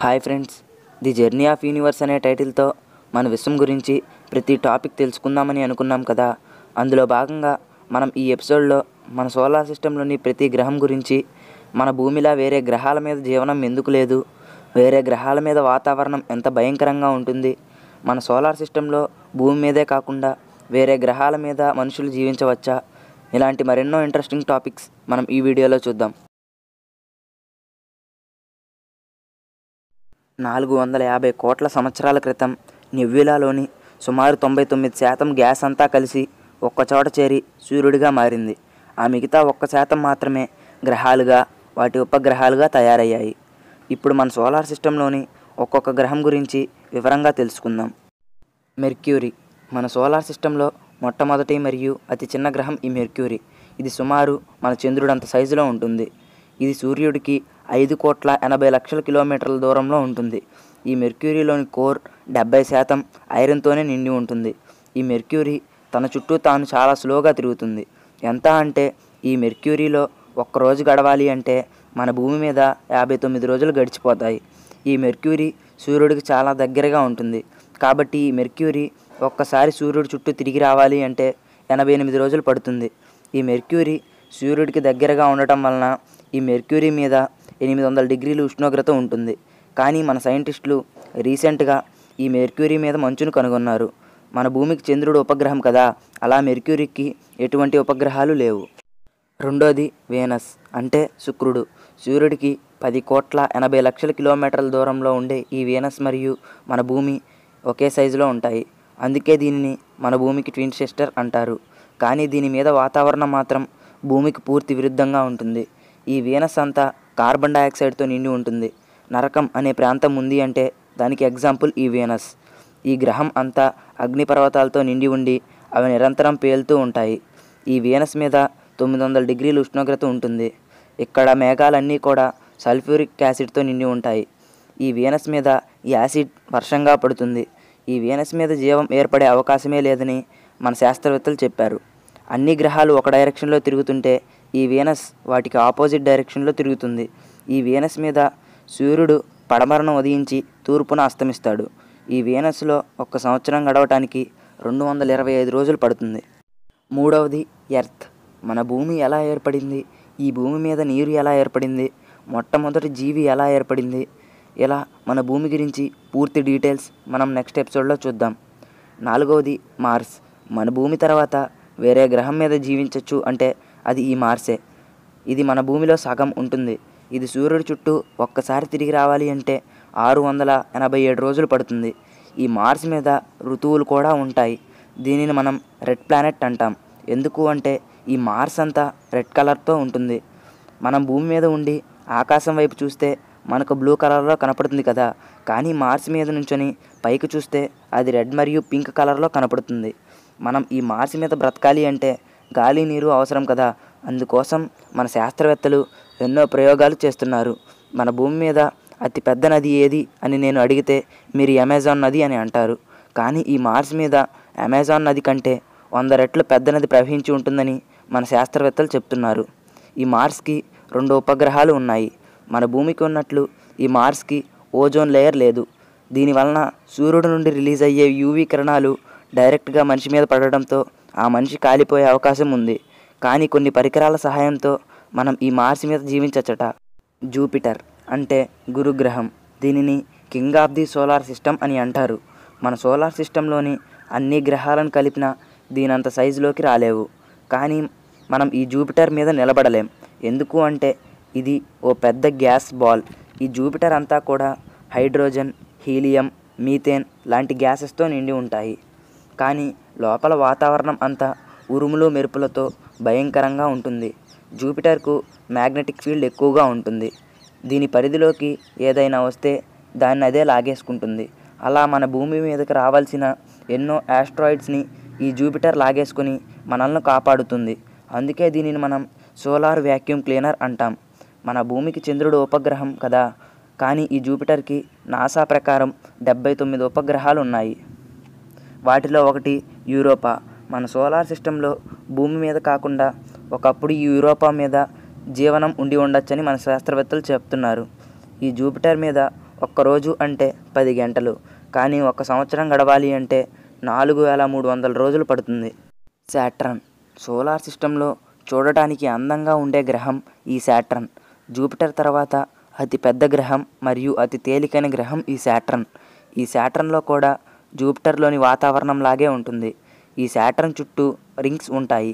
hi friends the journey of universe అనే టైటిల్తో మన విశ్వం గురించి ప్రతి టాపిక్ తెలుసుకుందామని అనుకున్నాం కదా అందులో భాగంగా మనం ఈ ఎపిసోడ్లో మన సోలార్ సిస్టంలోని ప్రతి గ్రహం గురించి మన భూమిలా వేరే గ్రహాల మీద జీవనం ఎందుకు లేదు వేరే గ్రహాల మీద వాతావరణం ఎంత భయంకరంగా ఉంటుంది మన సోలార్ సిస్టంలో భూమి మీదే కాకుండా వేరే గ్రహాల మీద మనుషులు జీవించవచ్చా ఇలాంటి మరెన్నో ఇంట్రెస్టింగ్ టాపిక్స్ మనం ఈ వీడియోలో చూద్దాం నాలుగు వందల యాభై కోట్ల సంవత్సరాల క్రితం నెబ్యులాలోని సుమారు తొంభై తొమ్మిది శాతం గ్యాస్ అంతా కలిసి ఒక్కచోట చేరి సూర్యుడిగా మారింది ఆ మిగతా ఒక్క శాతం మాత్రమే గ్రహాలుగా వాటి ఉపగ్రహాలుగా తయారయ్యాయి ఇప్పుడు మన సోలార్ సిస్టంలోని ఒక్కొక్క గ్రహం గురించి వివరంగా తెలుసుకుందాం మెర్క్యూరీ మన సోలార్ సిస్టంలో మొట్టమొదటి మరియు అతి చిన్న గ్రహం ఈ మెర్క్యూరీ ఇది సుమారు మన చంద్రుడంత సైజులో ఉంటుంది ఇది సూర్యుడికి ఐదు కోట్ల ఎనభై లక్షల కిలోమీటర్ల దూరంలో ఉంటుంది ఈ మెర్క్యూరీలోని కోర్ డెబ్బై శాతం ఐరన్తోనే నిండి ఉంటుంది ఈ మెర్క్యూరీ తన చుట్టూ తాను చాలా స్లోగా తిరుగుతుంది ఎంత అంటే ఈ మెర్క్యూరీలో ఒక్కరోజు గడవాలి అంటే మన భూమి మీద యాభై తొమ్మిది రోజులు గడిచిపోతాయి ఈ మెర్క్యూరీ సూర్యుడికి చాలా దగ్గరగా ఉంటుంది కాబట్టి ఈ మెర్క్యూరీ ఒక్కసారి సూర్యుడి చుట్టూ తిరిగి రావాలి అంటే ఎనభై ఎనిమిది రోజులు పడుతుంది ఈ మెర్క్యూరీ సూర్యుడికి దగ్గరగా ఉండటం వలన ఈ మెర్క్యూరీ మీద ఎనిమిది వందల డిగ్రీలు ఉష్ణోగ్రత ఉంటుంది కానీ మన సైంటిస్టులు రీసెంట్గా ఈ మెర్క్యూరీ మీద మంచును కనుగొన్నారు మన భూమికి చంద్రుడు ఉపగ్రహం కదా అలా మెర్క్యూరీకి ఎటువంటి ఉపగ్రహాలు లేవు రెండోది వేనస్ అంటే శుక్రుడు సూర్యుడికి పది కోట్ల ఎనభై లక్షల కిలోమీటర్ల దూరంలో ఉండే ఈ వేనస్ మరియు మన భూమి ఒకే సైజులో ఉంటాయి అందుకే దీనిని మన భూమికి ట్విన్ సిస్టర్ అంటారు కానీ దీని మీద వాతావరణం మాత్రం భూమికి పూర్తి విరుద్ధంగా ఉంటుంది ఈ వీనస్ అంతా కార్బన్ డయాక్సైడ్తో నిండి ఉంటుంది నరకం అనే ప్రాంతం ఉంది అంటే దానికి ఎగ్జాంపుల్ ఈ వీనస్ ఈ గ్రహం అంతా అగ్నిపర్వతాలతో నిండి ఉండి అవి నిరంతరం పేలుతూ ఉంటాయి ఈ వీనస్ మీద తొమ్మిది వందల డిగ్రీల ఉష్ణోగ్రత ఉంటుంది ఇక్కడ మేఘాలన్నీ కూడా సల్ఫ్యూరిక్ యాసిడ్తో నిండి ఉంటాయి ఈ వీనస్ మీద యాసిడ్ వర్షంగా పడుతుంది ఈ వీనస్ మీద జీవం ఏర్పడే అవకాశమే లేదని మన శాస్త్రవేత్తలు చెప్పారు అన్ని గ్రహాలు ఒక డైరెక్షన్లో తిరుగుతుంటే ఈ వీనస్ వాటికి ఆపోజిట్ డైరెక్షన్లో తిరుగుతుంది ఈ వీనస్ మీద సూర్యుడు పడమరను ఉదయించి తూర్పున అస్తమిస్తాడు ఈ వీనస్లో ఒక సంవత్సరం గడవటానికి రెండు వందల ఇరవై ఐదు రోజులు పడుతుంది మూడవది ఎర్త్ మన భూమి ఎలా ఏర్పడింది ఈ భూమి మీద నీరు ఎలా ఏర్పడింది మొట్టమొదటి జీవి ఎలా ఏర్పడింది ఇలా మన భూమి గురించి పూర్తి డీటెయిల్స్ మనం నెక్స్ట్ ఎపిసోడ్లో చూద్దాం నాలుగవది మార్స్ మన భూమి తర్వాత వేరే గ్రహం మీద జీవించవచ్చు అంటే అది ఈ మార్సే ఇది మన భూమిలో సగం ఉంటుంది ఇది సూర్యుడి చుట్టూ ఒక్కసారి తిరిగి రావాలి అంటే ఆరు వందల ఎనభై ఏడు రోజులు పడుతుంది ఈ మార్స్ మీద ఋతువులు కూడా ఉంటాయి దీనిని మనం రెడ్ ప్లానెట్ అంటాం ఎందుకు అంటే ఈ మార్స్ అంతా రెడ్ కలర్తో ఉంటుంది మనం భూమి మీద ఉండి ఆకాశం వైపు చూస్తే మనకు బ్లూ కలర్లో కనపడుతుంది కదా కానీ మార్స్ మీద నుంచొని పైకి చూస్తే అది రెడ్ మరియు పింక్ కలర్లో కనపడుతుంది మనం ఈ మార్స్ మీద బ్రతకాలి అంటే గాలి నీరు అవసరం కదా అందుకోసం మన శాస్త్రవేత్తలు ఎన్నో ప్రయోగాలు చేస్తున్నారు మన భూమి మీద అతి పెద్ద నది ఏది అని నేను అడిగితే మీరు అమెజాన్ నది అని అంటారు కానీ ఈ మార్స్ మీద అమెజాన్ నది కంటే వంద రెట్లు పెద్ద నది ప్రవహించి ఉంటుందని మన శాస్త్రవేత్తలు చెప్తున్నారు ఈ మార్స్కి రెండు ఉపగ్రహాలు ఉన్నాయి మన భూమికి ఉన్నట్లు ఈ మార్స్కి ఓజోన్ లేయర్ లేదు దీనివలన సూర్యుడు నుండి రిలీజ్ అయ్యే యూవీ కిరణాలు డైరెక్ట్గా మనిషి మీద పడడంతో ఆ మనిషి కాలిపోయే అవకాశం ఉంది కానీ కొన్ని పరికరాల సహాయంతో మనం ఈ మార్స్ మీద జీవించచ్చట జూపిటర్ అంటే గురుగ్రహం దీనిని king of the solar system అని అంటారు మన సోలార్ సిస్టంలోని అన్ని గ్రహాలను కలిపిన దీనంత సైజులోకి రాలేవు కానీ మనం ఈ జూపిటర్ మీద నిలబడలేం ఎందుకు అంటే ఇది ఓ పెద్ద గ్యాస్ బాల్ ఈ జూపిటర్ అంతా కూడా హైడ్రోజన్ హీలియం మీథేన్ లాంటి గ్యాసెస్తో నిండి ఉంటాయి కానీ లోపల వాతావరణం అంతా ఉరుములు మెరుపులతో భయంకరంగా ఉంటుంది జూపిటర్కు మ్యాగ్నెటిక్ ఫీల్డ్ ఎక్కువగా ఉంటుంది దీని పరిధిలోకి ఏదైనా వస్తే దాన్ని అదే లాగేసుకుంటుంది అలా మన భూమి మీదకి రావాల్సిన ఎన్నో యాస్ట్రాయిడ్స్ని ఈ జూపిటర్ లాగేసుకుని మనల్ని కాపాడుతుంది అందుకే దీనిని మనం సోలార్ వ్యాక్యూమ్ క్లీనర్ అంటాం మన భూమికి చంద్రుడు ఉపగ్రహం కదా కానీ ఈ జూపిటర్కి నాసా ప్రకారం డెబ్బై తొమ్మిది ఉపగ్రహాలు ఉన్నాయి వాటిలో ఒకటి యూరోపా మన సోలార్ సిస్టంలో భూమి మీద కాకుండా ఒకప్పుడు యూరోపా మీద జీవనం ఉండి ఉండొచ్చని మన శాస్త్రవేత్తలు చెప్తున్నారు ఈ జూపిటర్ మీద ఒక్కరోజు అంటే పది గంటలు కానీ ఒక సంవత్సరం గడవాలి అంటే నాలుగు వేల మూడు వందల రోజులు పడుతుంది శాట్రన్ సోలార్ సిస్టంలో చూడటానికి అందంగా ఉండే గ్రహం ఈ శాట్రన్ జూపిటర్ తర్వాత అతి పెద్ద గ్రహం మరియు అతి తేలికైన గ్రహం ఈ శాట్రన్ ఈ శాట్రన్లో కూడా జూపిటర్లోని వాతావరణంలాగే ఉంటుంది ఈ శాటర్న్ చుట్టూ రింగ్స్ ఉంటాయి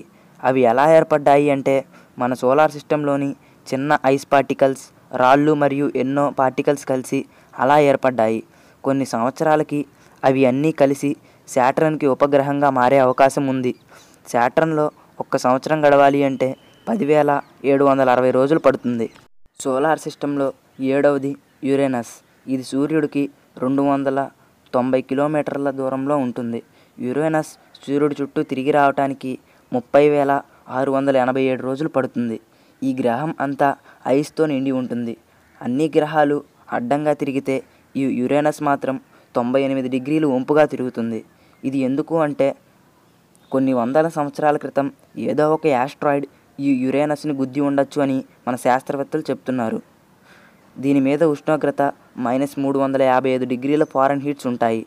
అవి ఎలా ఏర్పడ్డాయి అంటే మన సోలార్ సిస్టంలోని చిన్న ఐస్ పార్టికల్స్ రాళ్ళు మరియు ఎన్నో పార్టికల్స్ కలిసి అలా ఏర్పడ్డాయి కొన్ని సంవత్సరాలకి అవి అన్నీ కలిసి శాటర్న్కి ఉపగ్రహంగా మారే అవకాశం ఉంది శాటర్న్లో ఒక్క సంవత్సరం గడవాలి అంటే పదివేల ఏడు వందల అరవై రోజులు పడుతుంది సోలార్ సిస్టంలో ఏడవది యురేనస్ ఇది సూర్యుడికి రెండు వందల తొంభై కిలోమీటర్ల దూరంలో ఉంటుంది యురేనస్ సూర్యుడి చుట్టూ తిరిగి రావటానికి ముప్పై వేల ఆరు వందల ఎనభై ఏడు రోజులు పడుతుంది ఈ గ్రహం అంతా ఐస్తో నిండి ఉంటుంది అన్ని గ్రహాలు అడ్డంగా తిరిగితే ఈ యురేనస్ మాత్రం తొంభై ఎనిమిది డిగ్రీలు ఒంపుగా తిరుగుతుంది ఇది ఎందుకు అంటే కొన్ని వందల సంవత్సరాల క్రితం ఏదో ఒక యాస్ట్రాయిడ్ ఈ యురేనస్ని గుద్ది ఉండొచ్చు అని మన శాస్త్రవేత్తలు చెప్తున్నారు దీని మీద ఉష్ణోగ్రత మైనస్ మూడు వందల యాభై ఐదు డిగ్రీల ఫారెన్ హీట్స్ ఉంటాయి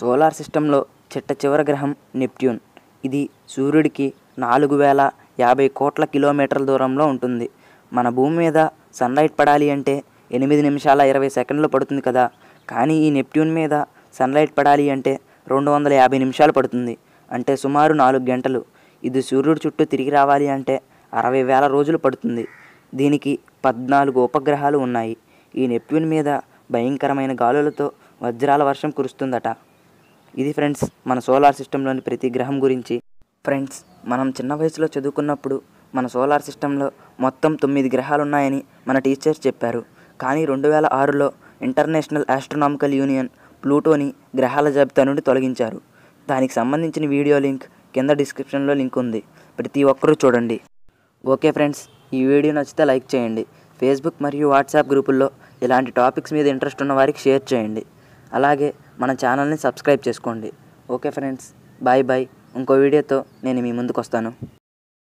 సోలార్ సిస్టంలో చిట్ట చివరి గ్రహం నెప్ట్యూన్ ఇది సూర్యుడికి నాలుగు వేల యాభై కోట్ల కిలోమీటర్ల దూరంలో ఉంటుంది మన భూమి మీద సన్లైట్ పడాలి అంటే ఎనిమిది నిమిషాల ఇరవై సెకండ్లు పడుతుంది కదా కానీ ఈ నెప్ట్యూన్ మీద సన్లైట్ పడాలి అంటే రెండు వందల యాభై నిమిషాలు పడుతుంది అంటే సుమారు నాలుగు గంటలు ఇది సూర్యుడి చుట్టూ తిరిగి రావాలి అంటే అరవై వేల రోజులు పడుతుంది దీనికి పద్నాలుగు ఉపగ్రహాలు ఉన్నాయి ఈ నెప్ట్యూన్ మీద భయంకరమైన గాలులతో వజ్రాల వర్షం కురుస్తుందట ఇది ఫ్రెండ్స్ మన సోలార్ సిస్టంలోని ప్రతి గ్రహం గురించి ఫ్రెండ్స్ మనం చిన్న వయసులో చదువుకున్నప్పుడు మన సోలార్ సిస్టంలో మొత్తం తొమ్మిది గ్రహాలు ఉన్నాయని మన టీచర్స్ చెప్పారు కానీ రెండు వేల ఆరులో ఇంటర్నేషనల్ ఆస్ట్రోనామికల్ యూనియన్ ప్లూటోని గ్రహాల జాబితా నుండి తొలగించారు దానికి సంబంధించిన వీడియో లింక్ కింద డిస్క్రిప్షన్లో లింక్ ఉంది ప్రతి ఒక్కరూ చూడండి ఓకే ఫ్రెండ్స్ ఈ వీడియో నచ్చితే లైక్ చేయండి ఫేస్బుక్ మరియు వాట్సాప్ గ్రూపుల్లో ఇలాంటి టాపిక్స్ మీద ఇంట్రెస్ట్ ఉన్న వారికి షేర్ చేయండి అలాగే మన ఛానల్ని సబ్స్క్రైబ్ చేసుకోండి ఓకే ఫ్రెండ్స్ బాయ్ బాయ్ ఇంకో వీడియోతో నేను మీ ముందుకు వస్తాను